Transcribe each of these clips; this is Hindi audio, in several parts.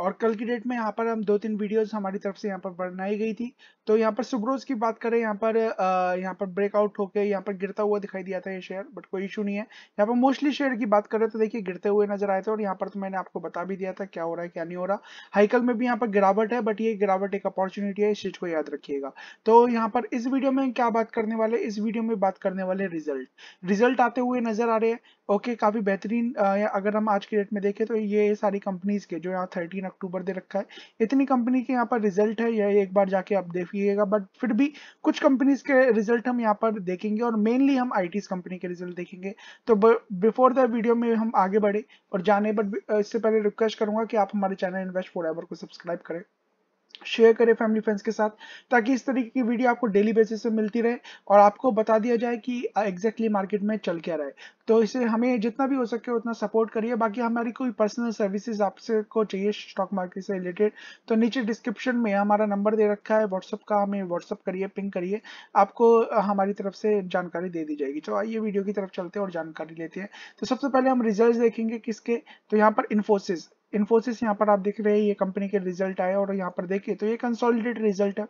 और कल की डेट में यहाँ पर हम दो तीन वीडियोस हमारी तरफ से यहाँ पर बनाई गई थी तो यहाँ पर सुब्रोज की बात करें यहाँ पर यहाँ पर ब्रेकआउट होकर यहाँ पर गिरता हुआ दिखाई दिया था ये शेयर बट कोई इशू नहीं है यहाँ पर मोस्टली शेयर की बात करें तो देखिए गिरते हुए नजर आए थे और यहाँ पर तो मैंने आपको बता भी दिया था क्या हो रहा है क्या नहीं हो रहा हाइकल में भी यहाँ पर गिरावट है बट ये गिरावट एक अपॉर्चुनिटी है इस चीज को याद रखिएगा तो यहाँ पर इस वीडियो में क्या बात करने वाले इस वीडियो में बात करने वाले रिजल्ट रिजल्ट आते हुए नजर आ रहे हैं ओके काफी बेहतरीन अगर हम आज की डेट में देखें तो ये सारी कंपनीज के जो यहाँ थर्टीन अक्टूबर दे रखा है इतनी कंपनी के यहाँ पर रिजल्ट है यह एक बार जाके आप देखिएगा बट फिर भी कुछ कंपनीज के रिजल्ट हम यहाँ पर देखेंगे और मेनली हम आई कंपनी के रिजल्ट देखेंगे तो बिफोर द वीडियो में हम आगे बढ़े और जाने बट इससे पहले रिक्वेस्ट करूंगा कि आप हमारे चैनल इन्वेस्ट फॉर को सब्सक्राइब करें शेयर करें फैमिली फ्रेंड्स के साथ ताकि इस तरीके की वीडियो आपको डेली बेसिस पे मिलती रहे और आपको बता दिया जाए कि एग्जैक्टली मार्केट में चल क्या रहा है तो इसे हमें जितना भी हो सके उतना सपोर्ट करिए बाकी हमारी कोई पर्सनल सर्विसेज आपसे को चाहिए स्टॉक मार्केट से रिलेटेड तो नीचे डिस्क्रिप्शन में हमारा नंबर दे रखा है व्हाट्सअप का हमें व्हाट्सअप करिए पिंक करिए आपको हमारी तरफ से जानकारी दे दी जाएगी तो आइए वीडियो की तरफ चलते हैं और जानकारी लेते हैं तो सबसे पहले हम रिजल्ट देखेंगे किसके तो यहाँ पर इन्फोसिस इन्फोसिस यहाँ पर आप देख रहे हैं ये कंपनी के रिजल्ट आए और यहाँ पर देखिए तो ये कंसोलिडेट रिजल्ट है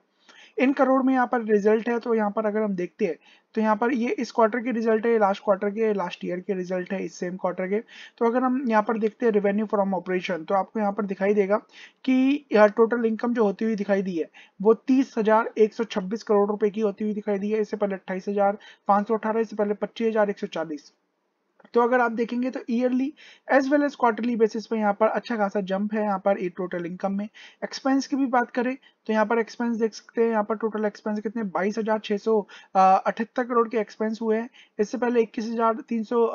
इन करोड़ में यहाँ पर रिजल्ट है तो यहाँ पर अगर हम देखते हैं तो यहाँ पर ये इस क्वार्टर के रिजल्ट है लास्ट क्वार्टर के लास्ट ईयर के रिजल्ट है इस सेम क्वार्टर के तो अगर हम यहाँ पर देखते हैं रेवेन्यू फ्रॉम ऑपरेशन तो आपको यहाँ पर दिखाई देगा कि टोटल इनकम जो होती हुई दिखाई दी है वो तीस हजार एक सौ छब्बीस करोड़ रुपए की होती हुई दिखाई दी है इससे पहले अट्ठाईस हजार पांच सौ अठारह इससे पहले पच्चीस हजार एक सौ चालीस तो अगर आप देखेंगे तो yearly as well as quarterly basis पे यहाँ पर अच्छा खासा जंप है यहाँ पर ए टोटल इनकम में एक्सपेंस की भी बात करें तो यहाँ पर एक्सपेंस देख सकते हैं यहाँ पर टोटल एक्सपेंस कितने बाईस हजार छह सौ अठहत्तर करोड़ के एक्सपेंस हुए हैं इससे पहले इक्कीस हजार तीन सौ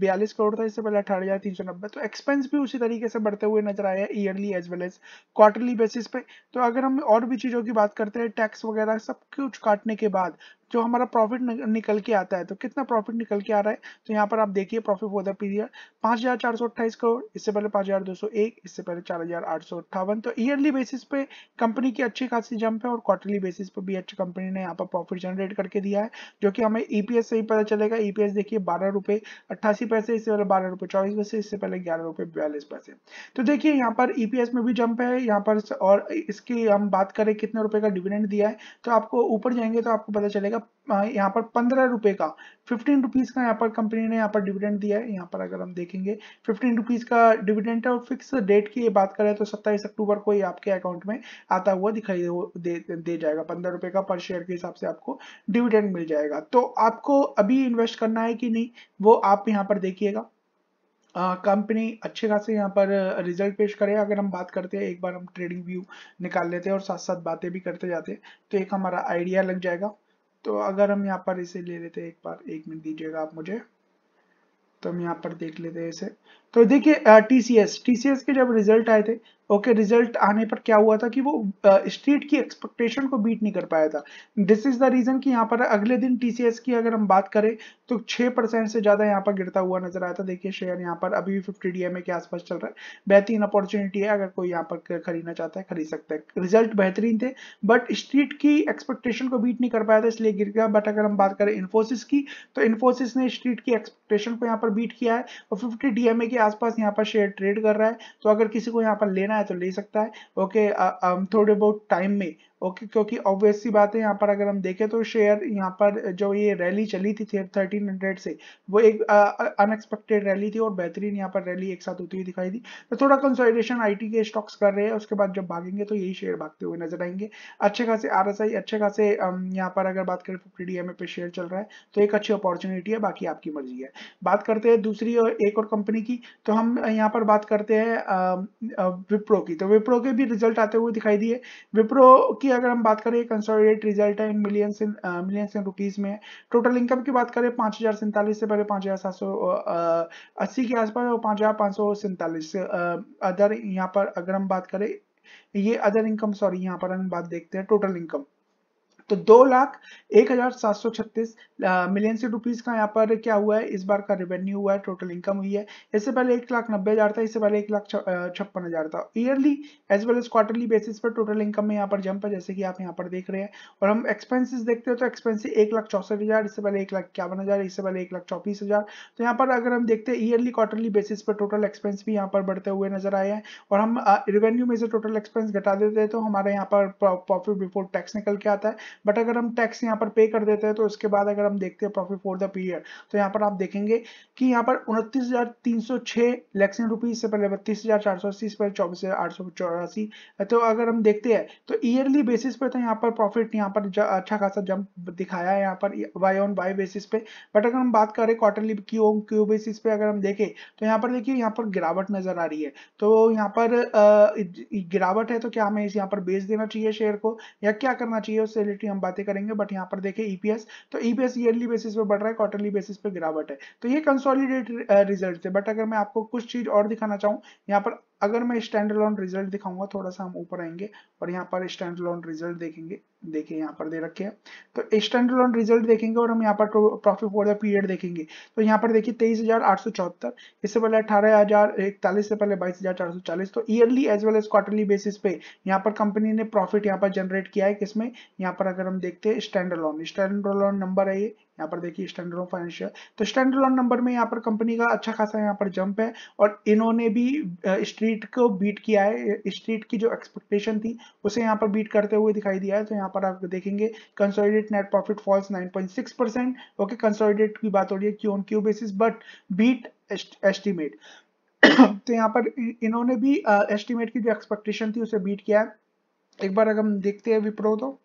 बयालीस करोड़ था इससे पहले अठारह हजार तीन सौ नब्बे तो एक्सपेंस भी उसी तरीके से बढ़ते हुए नजर आए हैं yearly as well as quarterly basis पे तो अगर हम और भी चीज़ों की बात करते हैं टैक्स वगैरह सब कुछ काटने के बाद जो हमारा प्रॉफिट निकल के आता है तो कितना प्रॉफिट निकल के आ रहा है तो यहाँ पर आप देखिए प्रॉफिट फॉर द पीरियड पांच हजार चार सौ अट्ठाईस करोड़ इससे पहले पांच हजार दो सौ एक इससे पहले चार हजार आठ सौ अट्ठावन तो ईयरली बेसिस पे कंपनी की अच्छी खासी जंप है और क्वार्टरली बेसिस पे भी अच्छी कंपनी ने यहाँ पर प्रॉफिट जनरेट करके दिया है जो कि हमें ईपीएस e से ही पता चलेगा ईपीएस e देखिए बारह रुपए अट्ठासी पैसे इससे पहले बारह रुपए चौबीस पैसे इससे पहले ग्यारह रुपए बयालीस पैसे तो देखिए यहाँ पर ईपीएस e में भी जंप है यहाँ पर और इसकी हम बात करें कितने रुपए का डिविडेंड दिया है तो आपको ऊपर जाएंगे तो आपको पता चलेगा मतलब हाँ, यहाँ पर पंद्रह रुपए का फिफ्टीन रुपीज का यहाँ पर कंपनी ने यहाँ पर डिविडेंड दिया है यहाँ पर अगर हम देखेंगे फिफ्टीन रुपीज का डिविडेंड है और फिक्स डेट की बात करें तो सत्ताईस अक्टूबर को ही आपके अकाउंट में आता हुआ दिखाई दे, दे जाएगा पंद्रह रुपए का पर शेयर के हिसाब से आपको डिविडेंड मिल जाएगा तो आपको अभी इन्वेस्ट करना है कि नहीं वो आप यहाँ पर देखिएगा कंपनी uh, अच्छे खासे यहाँ पर रिजल्ट पेश करे अगर हम बात करते हैं एक बार हम ट्रेडिंग व्यू निकाल लेते हैं और साथ साथ बातें भी करते जाते हैं तो एक हमारा आइडिया लग जाएगा तो अगर हम यहाँ पर इसे ले लेते हैं एक बार एक मिनट दीजिएगा आप मुझे तो हम यहाँ पर देख लेते हैं इसे तो देखिए टीसीएस टीसीएस के जब रिजल्ट आए थे ओके okay, रिजल्ट आने पर क्या हुआ था कि वो स्ट्रीट uh, की एक्सपेक्टेशन को बीट नहीं कर पाया था दिस इज द रीजन कि यहाँ पर अगले दिन टीसीएस की अगर हम बात करें तो 6 परसेंट से ज्यादा यहाँ पर गिरता हुआ नजर आया था देखिए शेयर यहाँ पर अभी भी फिफ्टी डीएमए के आसपास चल रहा है बेहतरीन अपॉर्चुनिटी है अगर कोई यहाँ पर खरीदना चाहता है खरीद सकता है रिजल्ट बेहतरीन थे बट स्ट्रीट की एक्सपेक्टेशन को बीट नहीं कर पाया था इसलिए गिर गया बट अगर हम बात करें इन्फोसिस की तो इन्फोसिस ने स्ट्रीट की एक्सपेक्टेशन को यहाँ पर बीट किया है और फिफ्टी डीएमए के आसपास यहाँ पर शेयर ट्रेड कर रहा है तो अगर किसी को यहाँ पर लेना है तो ले सकता है ओके थोड़े बहुत टाइम में ओके क्योंकि ऑब्वियस सी बात है यहाँ पर अगर हम देखें तो शेयर यहाँ पर जो ये रैली चली थी थर्टीन हंड्रेड से वो एक अनएक्सपेक्टेड रैली थी और बेहतरीन यहाँ पर रैली एक साथ होती हुई दिखाई दी तो थोड़ा कंसोलिडेशन आईटी के स्टॉक्स कर रहे हैं उसके बाद जब भागेंगे तो यही शेयर भागते हुए नजर आएंगे अच्छे खासे आर अच्छे खासे यहाँ पर अगर बात करें फिफ्टी तो डी पे शेयर चल रहा है तो एक अच्छी अपॉर्चुनिटी है बाकी आपकी मर्जी है बात करते हैं दूसरी और एक और कंपनी की तो हम यहाँ पर बात करते हैं विप्रो की तो विप्रो के भी रिजल्ट आते हुए दिखाई दिए विप्रो की की अगर हम बात करें कंसोलिडेट रिजल्ट है in millions in millions in rupees में टोटल इनकम की बात करें पाँच हजार सैंतालीस से पहले पाँच हजार सात सौ अस्सी के आसपास और पाँच हजार पाँच सौ सैंतालीस अदर यहाँ पर अगर हम बात करें ये अदर इनकम सॉरी यहाँ पर हम बात देखते हैं टोटल इनकम तो दो लाख एक हजार सात सौ छत्तीस मिलियन से रुपीज का यहाँ पर क्या हुआ है इस बार का रेवेन्यू हुआ है टोटल इनकम हुई है इससे पहले एक लाख नब्बे हजार था इससे पहले एक लाख छप्पन हजार था yearly as well as quarterly basis पर टोटल इनकम में यहाँ पर जंप है जैसे कि आप यहाँ पर देख रहे हैं और हम एक्सपेंसिस देखते हैं तो एक्सपेंसिस एक लाख चौसठ हजार इससे पहले एक लाख इक्यावन हजार इससे पहले एक लाख चौबीस हजार तो यहाँ पर अगर हम देखते हैं ईयरली क्वार्टरली बेसिस पर टोटल एक्सपेंस भी यहाँ पर बढ़ते हुए नजर आए हैं और हम रेवेन्यू में से टोटल एक्सपेंस घटा देते हैं तो हमारे यहाँ पर प्रॉफिट बिफोर टैक्स निकल के आता है बट अगर हम टैक्स यहाँ पर पे कर देते हैं तो इसके बाद अगर हम देखते हैं प्रॉफिट फॉर द पीरियड तो यहाँ पर आप देखेंगे कि यहाँ पर उनतीस हजार तीन सौ छह लैक्सिन रुपीज से पहले बत्तीस हजार चार सौ अस्सी पहले चौबीस चौरासी तो अगर हम देखते हैं तो ईयरली बेसिस पे तो यहाँ पर प्रॉफिट यहाँ पर अच्छा खासा जंप दिखाया है यहाँ पर वाई ऑन वाई बेसिस पे बट अगर हम बात करें क्वार्टरली क्यू क्यू बेसिस पे अगर हम देखें तो यहाँ पर देखिए यहाँ पर गिरावट नजर आ रही है तो यहाँ पर गिरावट है तो क्या हमें इस यहाँ पर बेच देना चाहिए शेयर को या क्या करना चाहिए उससे रिलेटेड हम बातें करेंगे बट यहाँ पर देखें ईपीएस e तो ईपीएस ईयरली बेसिस पे बढ़ रहा है क्वार्टरली बेसिस पे गिरावट है तो ये कंसोलिडेट रिजल्ट है बट अगर मैं आपको कुछ चीज और दिखाना चाहूँ यहाँ पर अगर मैं स्टैंड अलोन रिजल्ट दिखाऊंगा थोड़ा सा हम ऊपर आएंगे और यहाँ पर स्टैंड अलोन रिजल्ट देखेंगे देखिए यहाँ पर दे रखे हैं तो स्टैंड अलोन रिजल्ट देखेंगे और हम यहाँ पर प्रॉफिट फॉर द पीरियड देखेंगे तो यहाँ पर देखिए तेईस हजार आठ सौ चौहत्तर इससे पहले अठारह हजार इकतालीस से पहले बाईस हजार चार सौ चालीस तो yearly as well as quarterly basis पे यहाँ पर कंपनी ने प्रॉफिट यहाँ पर जनरेट किया है किसमें यहाँ पर अगर हम देखते हैं standalone standalone number है ये यहाँ पर देखिए स्टैंडर्ड ऑफ फाइनेंशियल तो स्टैंडर्ड ऑन नंबर में यहाँ पर कंपनी का अच्छा खासा यहाँ पर जंप है और इन्होंने भी स्ट्रीट को बीट किया है स्ट्रीट की जो एक्सपेक्टेशन थी उसे यहाँ पर बीट करते हुए दिखाई दिया है तो यहाँ पर आप देखेंगे consolidate net profit falls nine okay consolidate की बात हो रही है Q on Q basis but beat estimate तो यहाँ पर इन्होंने भी एस्टिमेट की जो एक्सपेक्टेशन थी उसे बीट किया है एक बार अगर हम देखते हैं विप्रो तो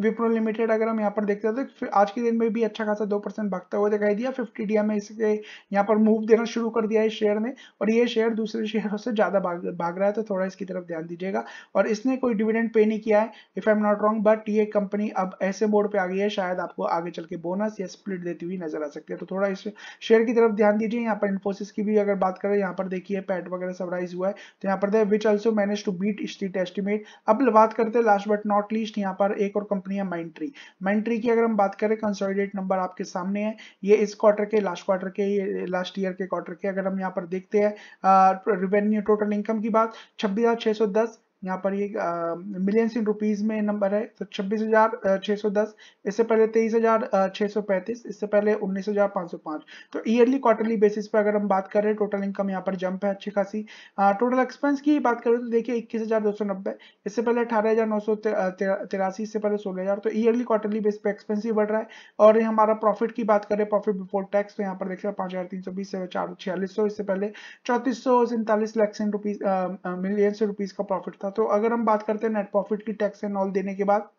विप्रो लिमिटेड अगर हम यहाँ पर देखते हैं तो आज के दिन में भी अच्छा खासा दो परसेंट भागता हुआ दिखाई दिया फिफ्टी डी एम इसके यहाँ पर मूव देना शुरू कर दिया है शेयर ने और ये शेयर दूसरे शेयरों से ज़्यादा भाग भाग रहा है तो थोड़ा इसकी तरफ ध्यान दीजिएगा और इसने कोई डिविडेंड पे नहीं किया है if I am not wrong but ये कंपनी अब ऐसे बोर्ड पे आ गई है शायद आपको आगे चल के बोनस या स्प्लिट देती हुई नजर आ सकती है तो थोड़ा इस शेयर की तरफ ध्यान दीजिए यहाँ पर इन्फोसिस की भी अगर बात करें यहाँ पर देखिए पैट वगैरह सब राइज हुआ है तो यहाँ पर which also manage to beat street estimate अब बात करते हैं लास्ट बट नॉट लीस्ट यहाँ पर एक और कंपनी कंपनी है माइंट्री माइंट्री की अगर हम बात करें कंसोलिडेट नंबर आपके सामने है ये इस क्वार्टर के लास्ट क्वार्टर के लास्ट ईयर के क्वार्टर के अगर हम यहाँ पर देखते हैं रिवेन्यू टोटल इनकम की बात छब्बीस यहाँ पर ये मिलियंस इन रुपीज में नंबर है तो छब्बीस हजार छह सौ दस इससे पहले तेईस हजार छह सौ पैंतीस इससे पहले उन्नीस हजार पांच सौ पांच तो ईयरली क्वार्टरली बेसिस पे अगर हम बात करें टोटल इनकम यहाँ पर जंप है अच्छी खासी टोटल एक्सपेंस की बात करें तो देखिए इक्कीस हजार दो सौ नब्बे इससे पहले अठारह हजार नौ सौ तिरासी इससे पहले सोलह हजार तो ईयरली क्वार्टरली बेस पे एक्सपेंस ही बढ़ रहा है और ये हमारा प्रॉफिट की बात करें प्रॉफिट बिफोर टैक्स तो यहाँ पर देखिए पाँच हजार तीन सौ बीस से चार छियालीस सौ इससे पहले चौतीस सौ सैंतालीस लाख रुपीज मिलियंस रुपीज का प्रॉफिट था था तो अगर हम बात करते हैं नेट प्रॉफिट की टैक्स एंड ऑल देने के बाद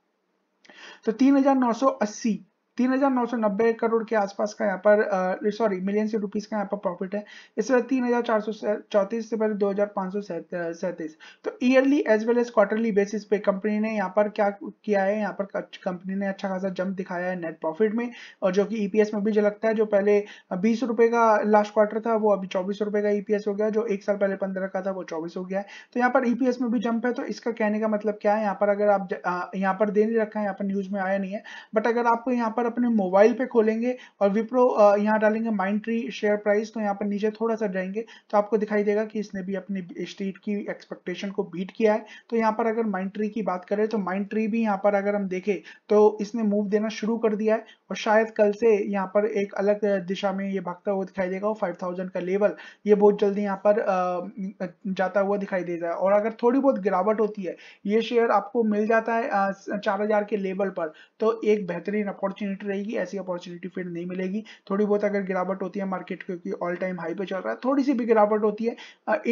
तो तीन हजार नौ सौ अस्सी तीन हजार नौ सौ नब्बे करोड़ के आसपास का यहाँ पर सॉरी मिलियन से रुपीस का यहाँ पर प्रॉफिट है इस तरह तीन हजार चार सौ से पहले दो हजार सौ सैंतीस तो yearly as well as quarterly basis पे कंपनी ने यहाँ पर क्या किया है यहाँ पर कंपनी ने अच्छा खासा जंप दिखाया है नेट प्रॉफिट में और जो कि ईपीएस e में भी लगता है जो पहले बीस रुपए का लास्ट क्वार्टर था वो अभी चौबीस रुपए का ईपीएस e हो गया जो एक साल पहले पंद्रह का था वो चौबीस हो गया है तो यहाँ पर ईपीएस e में भी जंप है तो इसका कहने का मतलब क्या है यहाँ पर अगर आप यहाँ पर दे नहीं रखा है यहाँ पर न्यूज में आया नहीं है बट अगर आपको यहाँ पर अपने मोबाइल पे खोलेंगे और विप्रो यहाँ डालेंगे माइंड ट्री शेयर प्राइस तो यहाँ पर नीचे थोड़ा सा जाएंगे तो आपको दिखाई देगा कि इसने भी अपनी स्ट्रीट की एक्सपेक्टेशन को बीट किया है तो यहाँ पर अगर माइंड ट्री की बात करें तो माइंड ट्री भी यहाँ पर अगर हम देखें तो इसने मूव देना शुरू कर दिया है और शायद कल से यहाँ पर एक अलग दिशा में ये भागता हुआ दिखाई देगा और फाइव का लेवल ये बहुत जल्दी यहाँ पर जाता हुआ दिखाई देता है और अगर थोड़ी बहुत गिरावट होती है ये शेयर आपको मिल जाता है चार के लेवल पर तो एक बेहतरीन अपॉर्चुनिटी अपॉर्चुनिटी रहेगी ऐसी अपॉर्चुनिटी फिर नहीं मिलेगी थोड़ी बहुत अगर गिरावट होती है मार्केट क्योंकि ऑल टाइम हाई पे चल रहा है थोड़ी सी भी गिरावट होती है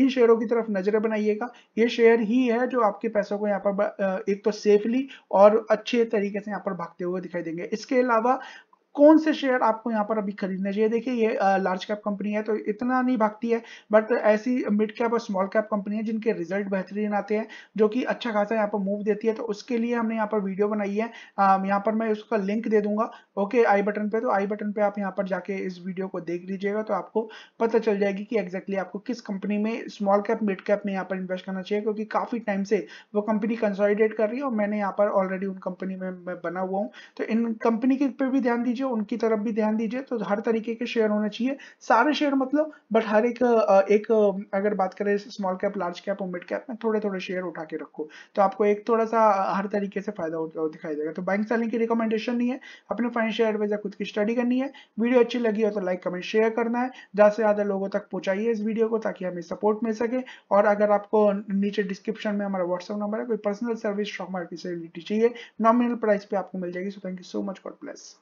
इन शेयरों की तरफ नजरें बनाइएगा ये शेयर ही है जो आपके पैसों को यहाँ पर एक तो सेफली और अच्छे तरीके से यहाँ पर भागते हुए दिखाई देंगे इसके अलावा कौन से शेयर आपको यहाँ पर अभी खरीदने चाहिए देखिए ये लार्ज कैप कंपनी है तो इतना नहीं भागती है बट ऐसी मिड कैप और स्मॉल कैप कंपनी है जिनके रिजल्ट बेहतरीन आते हैं जो कि अच्छा खासा यहाँ पर मूव देती है तो उसके लिए हमने यहाँ पर वीडियो बनाई है यहाँ पर मैं उसका लिंक दे दूंगा ओके आई बटन पे तो आई बटन पे आप यहाँ पर जाके इस वीडियो को देख लीजिएगा तो आपको पता चल जाएगी कि एग्जैक्टली आपको किस कंपनी में स्मॉल कैप मिड कैप में यहाँ पर इन्वेस्ट करना चाहिए क्योंकि काफी टाइम से वो कंपनी कंसोलिडेट कर रही है और मैंने यहाँ पर ऑलरेडी उन कंपनी में बना हुआ हूँ तो इन कंपनी के पे भी ध्यान दीजिए दीजिए उनकी तरफ भी ध्यान दीजिए तो हर तरीके के शेयर होने चाहिए सारे शेयर मतलब बट हर एक एक अगर बात करें स्मॉल कैप लार्ज कैप और मिड कैप में थोड़े थोड़े शेयर उठा के रखो तो आपको एक थोड़ा सा हर तरीके से फायदा दिखाई देगा तो बैंक सेलिंग की रिकमेंडेशन नहीं है अपने फाइनेंशियल एडवाइजर खुद की स्टडी करनी है वीडियो अच्छी लगी हो तो लाइक कमेंट शेयर करना है ज्यादा से ज्यादा लोगों तक पहुंचाइए इस वीडियो को ताकि हमें सपोर्ट मिल सके और अगर आपको नीचे डिस्क्रिप्शन में हमारा व्हाट्सएप नंबर है कोई पर्सनल सर्विस स्टॉक मार्केट से रिलेटेड चाहिए नॉमिनल प्राइस पे आपको मिल जाएगी so thank you so much God bless